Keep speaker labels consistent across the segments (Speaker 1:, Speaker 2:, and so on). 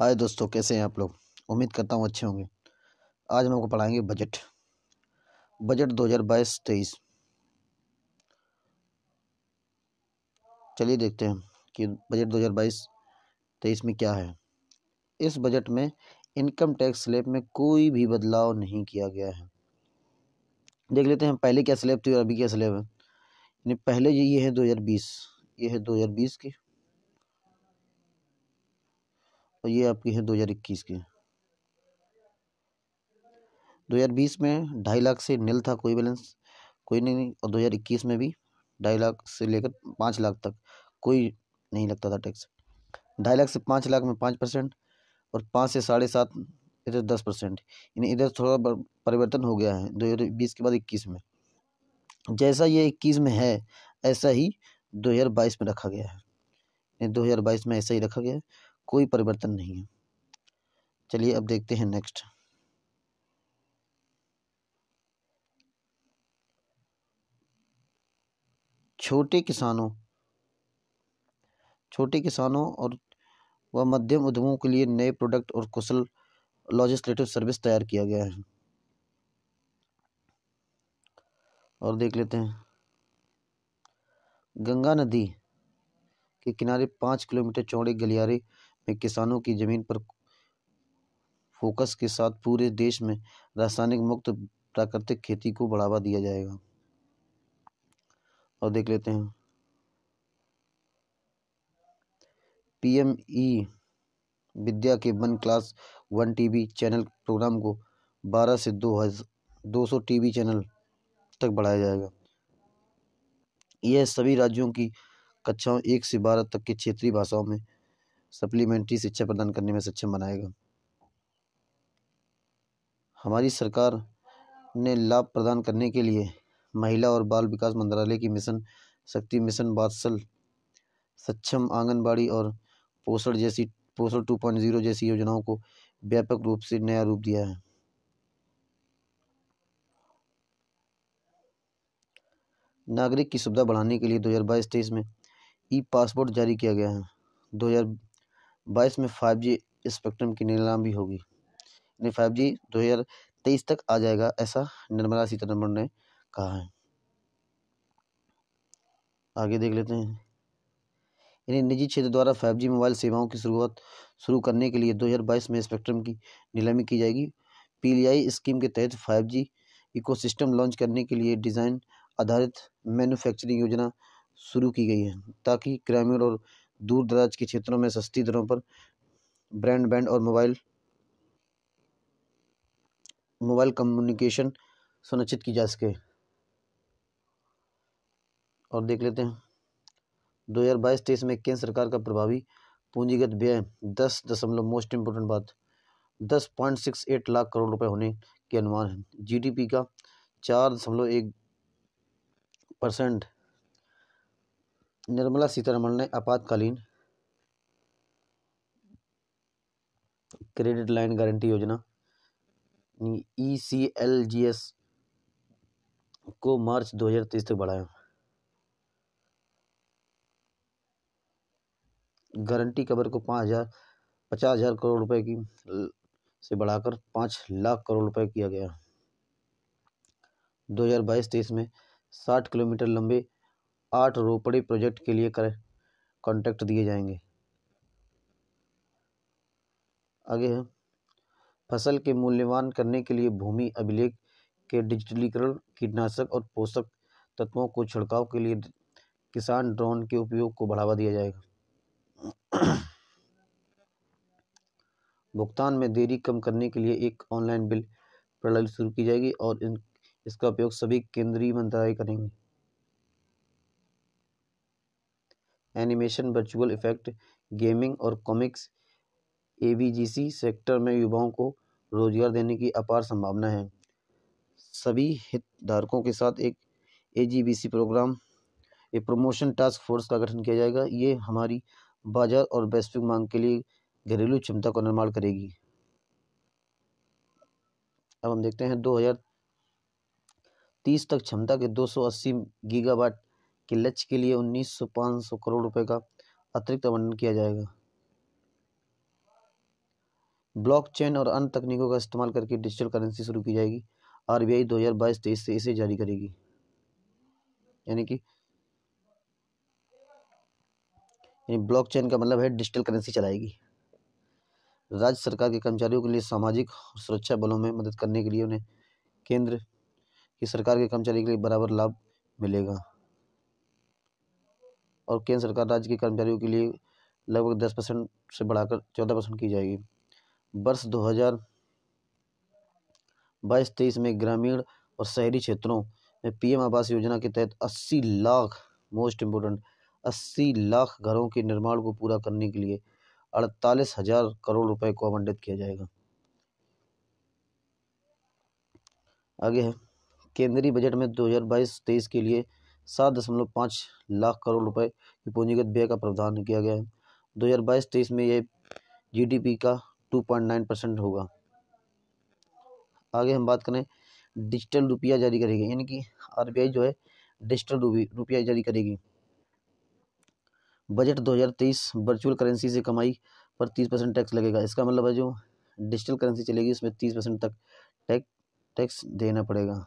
Speaker 1: हाय दोस्तों कैसे हैं आप लोग उम्मीद करता हूँ अच्छे होंगे आज हम आपको पढ़ाएंगे बजट बजट दो हज़ार बाईस तेईस चलिए देखते हैं कि बजट दो हज़ार बाईस तेईस में क्या है इस बजट में इनकम टैक्स स्लेब में कोई भी बदलाव नहीं किया गया है देख लेते हैं पहले क्या स्लेब थी और अभी क्या स्लेब है यानी पहले ये है दो हज़ार बीस ये है दो हज़ार बीस की और तो ये आपकी है दो हज़ार इक्कीस की दो हज़ार बीस में ढाई लाख से नील था कोई बैलेंस कोई नहीं और दो हज़ार इक्कीस में भी ढाई लाख से लेकर पाँच लाख तक कोई नहीं लगता था टैक्स ढाई लाख से पाँच लाख में पाँच परसेंट और पाँच से साढ़े सात इधर दस परसेंट यानी इधर थोड़ा परिवर्तन हो गया है दो हज़ार बीस के बाद इक्कीस में जैसा ये इक्कीस में है ऐसा ही दो हज़ार बाईस में रखा गया है दो हज़ार बाईस में ऐसा ही रखा गया है कोई परिवर्तन नहीं है चलिए अब देखते हैं नेक्स्ट छोटे किसानों छोटे किसानों और व मध्यम उद्यमों के लिए नए प्रोडक्ट और कुशल लॉजिस्लेटिव सर्विस तैयार किया गया है और देख लेते हैं गंगा नदी के किनारे पाँच किलोमीटर चौड़े गलियारे में किसानों की जमीन पर फोकस के साथ पूरे देश में रासायनिक मुक्त प्राकृतिक खेती को बढ़ावा दिया जाएगा और देख लेते हैं पीएम ई विद्या के one class one TV channel program को 12 से दो दो सौ टी चैनल तक बढ़ाया जाएगा यह सभी राज्यों की कक्षाओं एक से बारह तक की क्षेत्रीय भाषाओं में सप्लीमेंट्री शिक्षा प्रदान करने में सक्षम बनाएगा हमारी सरकार ने लाभ प्रदान करने के लिए महिला और बाल विकास मंत्रालय की मिशन शक्ति मिशन बात्सल सक्षम आंगनबाड़ी और पोषण जैसी पोषण टू पॉइंट जीरो जैसी योजनाओं को व्यापक रूप से नया रूप दिया है नागरिक की सुविधा बढ़ाने के लिए दो हज़ार बाईस तेईस में ई पासपोर्ट जारी किया गया है दो हज़ार बाईस में फाइव जी स्पेक्ट्रम की नीलाम भी होगी यानी फाइव जी दो हज़ार तेईस तक आ जाएगा ऐसा निर्मला सीतारमण ने कहा है आगे देख लेते हैं यानी निजी क्षेत्र द्वारा जी मोबाइल सेवाओं की शुरुआत शुरू करने के लिए दो हजार बाईस में स्पेक्ट्रम की नीलामी की जाएगी पीलीआई स्कीम के तहत फाइव इको सिस्टम लॉन्च करने के लिए डिज़ाइन आधारित मैन्युफैक्चरिंग योजना शुरू की गई है ताकि ग्रामीण और दूर दराज के क्षेत्रों में सस्ती दरों पर बैंड और मोबाइल मोबाइल कम्युनिकेशन सुनिश्चित की जा सके और देख लेते हैं दो हज़ार बाईस तेईस में केंद्र सरकार का प्रभावी पूंजीगत व्यय दस दशमलव मोस्ट इम्पोर्टेंट बात दस point six eight lakh crore रुपए होने के अनुमान है जीडीपी का चार दशमलव एक परसेंट निर्मला सीतारमण ने आपातकालीन क्रेडिट लाइन गारंटी योजना ई सी एल जी एस को मार्च 2023 तक बढ़ाया गारंटी कवर को पाँच हजार पचास हजार करोड़ रुपए की से बढ़ाकर पाँच लाख करोड़ रुपए किया गया 2022-23 में 60 किलोमीटर लंबे आठ रोपड़ी प्रोजेक्ट के लिए कॉन्ट्रैक्ट दिए जाएंगे आगे है फसल के मूल्यवान करने के लिए भूमि अभिलेख के डिजिटलीकरण कीटनाशक और पोषक तत्वों को छिड़काव के लिए किसान ड्रोन के उपयोग को बढ़ावा दिया जाएगा भुगतान में देरी कम करने के लिए एक ऑनलाइन बिल प्रणाली शुरू की जाएगी और इन इसका उपयोग सभी केंद्रीय मंत्रालय करेंगे एनिमेशन वर्चुअल इफेक्ट गेमिंग और कॉमिक्स ए सेक्टर में युवाओं को रोजगार देने की अपार संभावना है सभी हितधारकों के साथ एक ए प्रोग्राम एक प्रमोशन टास्क फोर्स का गठन किया जाएगा ये हमारी बाजार और वैश्विक मांग के लिए घरेलू क्षमता का निर्माण करेगी अब हम देखते हैं 2030 तक क्षमता के 280 गीगावाट लक्ष्य के लिए उन्नीस सौ पाँच सौ करोड़ रुपए का अतिरिक्त आवंटन किया जाएगा ब्लॉकचेन और अन्य तकनीकों का इस्तेमाल करके डिजिटल करेंसी शुरू की जाएगी आरबीआई बाईस तेईस से इसे जारी करेगी यानी कि यानी ब्लॉकचेन का मतलब है डिजिटल करेंसी चलाएगी राज्य सरकार के कर्मचारियों के लिए सामाजिक सुरक्षा बलों में मदद करने के लिए उन्हें केंद्र की सरकार के कर्मचारी के लिए बराबर लाभ मिलेगा और केंद्र सरकार राज्य के कर्मचारियों के लिए लगभग दस परसेंट से बढ़ाकर चौदह परसेंट की जाएगी वर्ष दो हज़ार बाईस तेईस में ग्रामीण और शहरी क्षेत्रों में पीएम आवास योजना के तहत अस्सी लाख मोस्ट इम्पोर्टेंट अस्सी लाख घरों के निर्माण को पूरा करने के लिए अड़तालीस हजार करोड़ रुपए को आवंटित किया जाएगा आगे है केंद्रीय बजट में 2022-23 के लिए सात दशमलव पाँच लाख करोड़ रुपए की पूंजीगत व्यय का प्रावधान किया गया है दो हज़ार बाईस तेईस में यह जीडीपी का टू पॉइंट नाइन परसेंट होगा आगे हम बात करें डिजिटल रुपया जारी करेगी यानी कि आरबीआई जो है डिजिटल रुपया जारी करेगी बजट तेईस वर्चुअल करेंसी से कमाई पर तीस परसेंट टैक्स लगेगा इसका मतलब है जो डिजिटल करेंसी चलेगी उसमें तीस परसेंट तक टैक्स टैक्स देना पड़ेगा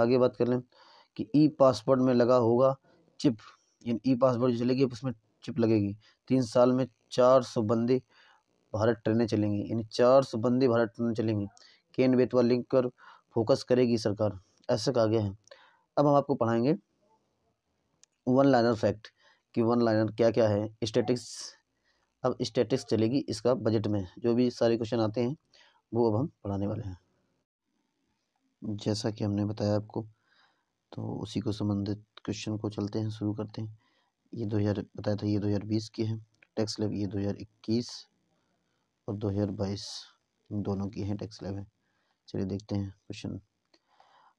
Speaker 1: आगे बात कर लें कि ई पासवर्ड में लगा होगा चिप यानी ई पासवर्ड जो चलेगी उसमें चिप लगेगी तीन साल में चार सौ बंदे भारत ट्रेनें चलेंगी यानी चार सौ बंदे भारत ट्रेनें चलेंगी केन बेतवा लिंक पर फोकस करेगी सरकार ऐसा कहा गया है अब हम आपको पढ़ाएंगे वन लाइनर फैक्ट कि वन लाइनर क्या क्या है स्टेटिक्स अब स्टेटिक्स चलेगी इसका बजट में जो भी सारे क्वेश्चन आते हैं वो अब हम पढ़ाने वाले हैं जैसा कि हमने बताया आपको तो उसी को संबंधित क्वेश्चन को चलते हैं शुरू करते हैं ये दो हज़ार बताया था ये दो हज़ार बीस की है टैक्स लेव ये दो हज़ार इक्कीस और दो हज़ार बाईस दोनों की है टैक्स लेव है चलिए देखते हैं क्वेश्चन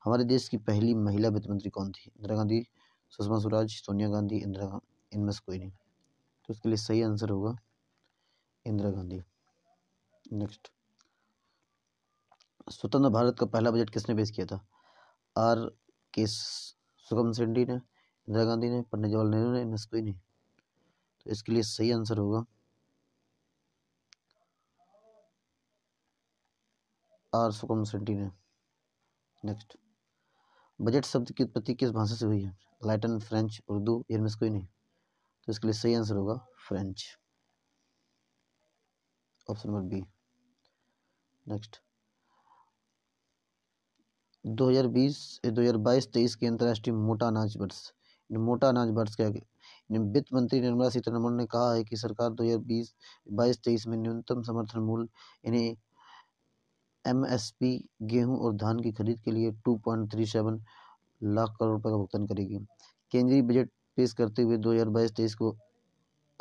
Speaker 1: हमारे देश की पहली महिला वित्त मंत्री कौन थी इंदिरा गांधी सुषमा स्वराज सोनिया गांधी इंदिरा गांधी इनमें से कोई नहीं तो इसके लिए सही आंसर होगा इंदिरा गांधी नेक्स्ट स्वतंत्र भारत का पहला बजट किसने पेश किया था आर के सुगम सेंडी ने इंदिरा गांधी ने पंडित जवाहरलाल नेहरू ने इनमें से कोई नहीं तो इसके लिए सही आंसर होगा आर सुगम सेंडी ने नेक्स्ट बजट शब्द की उत्पत्ति किस भाषा से हुई है लैटिन फ्रेंच उर्दू इनमें से कोई नहीं तो इसके लिए सही आंसर होगा French option number B next दो हज़ार बीस दो हज़ार बाईस तेईस के अंतर्राष्ट्रीय मोटा अनाज वर्ष मोटा अनाज वर्ष क्या वित्त मंत्री निर्मला सीतारमण ने कहा है कि सरकार दो हज़ार बीस बाईस तेईस में न्यूनतम समर्थन मूल्य यानी एम एस पी गेहूँ और धान की खरीद के लिए two point three seven lakh crore रुपये का भुगतान करेगी केंद्रीय बजट पेश करते हुए दो हज़ार बाईस तेईस को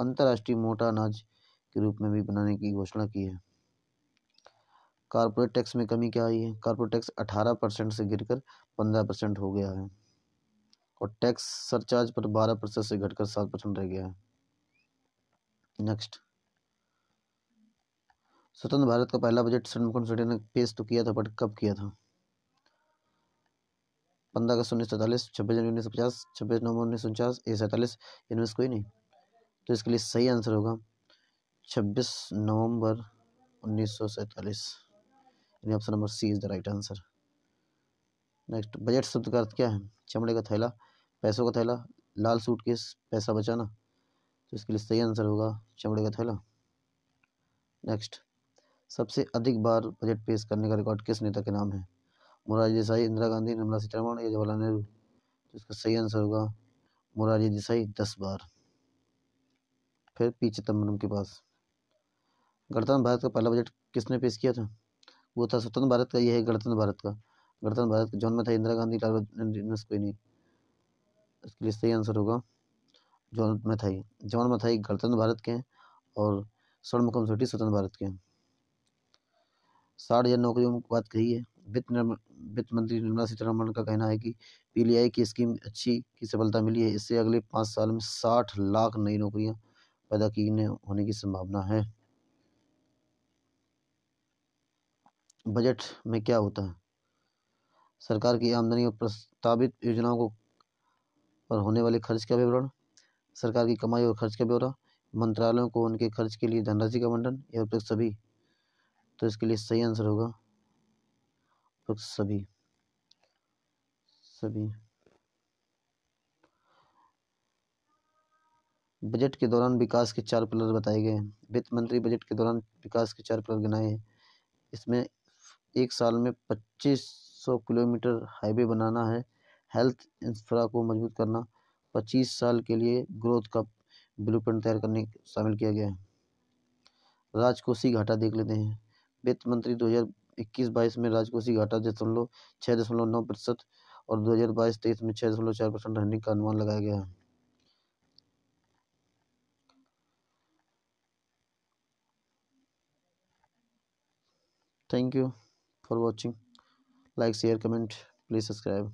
Speaker 1: अंतर्राष्ट्रीय मोटा अनाज के रूप में भी बनाने की घोषणा की है कॉरपोरेट टैक्स में कमी क्या आई है कॉरपोरेट टैक्स अठारह परसेंट से गिरकर पंद्रह परसेंट हो गया है और टैक्स सरचार्ज पर बारह परसेंट से घटकर सात परसेंट रह गया है नेक्स्ट स्वतंत्र भारत का पहला बजट सन्मुखन ने पेश तो किया था बट कब किया था पंद्रह अगस्त उन्नीस सौ सैंतालीस छब्बीस जनवरी उन्नीस सौ पचास छब्बीस नवंबर उन्नीस सौ उनचास ये सैंतालीस इनमें से कोई नहीं तो इसके लिए सही आंसर होगा छब्बीस नवंबर उन्नीस सौ सैंतालीस यानी option number C is the right answer next budget शब्द का अर्थ क्या है चमड़े का थैला पैसों का थैला लाल सूट केस पैसा बचाना तो इसके लिए सही आंसर होगा चमड़े का थैला नेक्स्ट सबसे अधिक बार बजट पेश करने का रिकॉर्ड किस नेता के नाम है मोरारजी देसाई इंदिरा गांधी निर्मला सीतारमण या जवाहरलाल नेहरू तो इसका सही आंसर होगा मोरारजी देसाई दस बार फिर पी चिदम्बरम के पास गणतंत्र भारत का पहला बजट किसने पेश किया था वो था स्वतंत्र भारत का ये है गणतंत्र भारत का गणतंत्र भारत का जॉन में था इंदिरा गांधी लाल नहीं इसके लिए सही आंसर होगा जॉन में था ये जॉन में था गणतंत्र भारत के हैं और स्वर्णमुखम सोटी स्वतंत्र भारत के हैं साठ हज़ार नौकरियों की बात कही है वित्त वित्त मंत्री निर्मला सीतारमण का कहना है कि पीलीआई की स्कीम अच्छी की सफलता मिली है इससे अगले पाँच साल में साठ लाख नई नौकरियां पैदा की होने की संभावना है बजट में क्या होता है सरकार की आमदनी और प्रस्तावित योजनाओं को पर होने वाले खर्च का विवरण सरकार की कमाई और खर्च का ब्यौरा मंत्रालयों को उनके खर्च के लिए धनराशि का आवंटन या उपयुक्त सभी तो इसके लिए सही आंसर होगा उपयुक्त सभी सभी बजट के दौरान विकास के चार पिलर बताए गए हैं वित्त मंत्री बजट के दौरान विकास के चार पिलर गिनाए हैं इसमें एक साल में पच्चीस सौ किलोमीटर हाईवे बनाना है हेल्थ इंफ्रा को मजबूत करना पच्चीस साल के लिए ग्रोथ का ब्लू तैयार करने शामिल किया गया है राजकोषीय घाटा देख लेते हैं वित्त मंत्री दो हज़ार इक्कीस बाईस में राजकोषीय घाटा दशमलव छः दशमलव नौ प्रतिशत और दो हज़ार बाईस तेईस में छः दशमलव चार परसेंट रहने का अनुमान लगाया गया है thank you for watching like share comment please subscribe